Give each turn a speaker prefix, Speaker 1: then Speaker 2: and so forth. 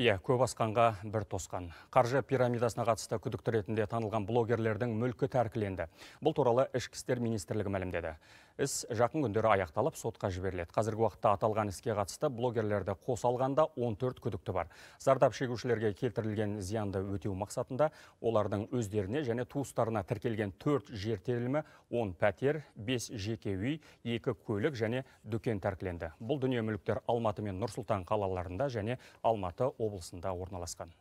Speaker 1: Иә, көп асқанға бір тосқан. Қаржы пирамидасына қатысты күдікті ретінде танылған блогерлердің мүлкі тәркіленді. Бұл туралы ішкі істер министрлігі мәлімдеді. Іс жақын күндері аяқталып сотқа жіберіледі. Қазіргі уақытта аталған іске қатысты блогерлерді қоса алғанда 14 күдікті бар. Зардап шегушілерге келтірілген зиянды өтеу мақсатында олардың өздеріне және туыстарына тіркелген 4 жер телімі, 10 пәтер, 5 жеке үй, 2 көлік және дүкен тәркіленді. Бұл дүние мүліктер Алматы мен сұлтан қалаларында және Алматы облысында орналасқан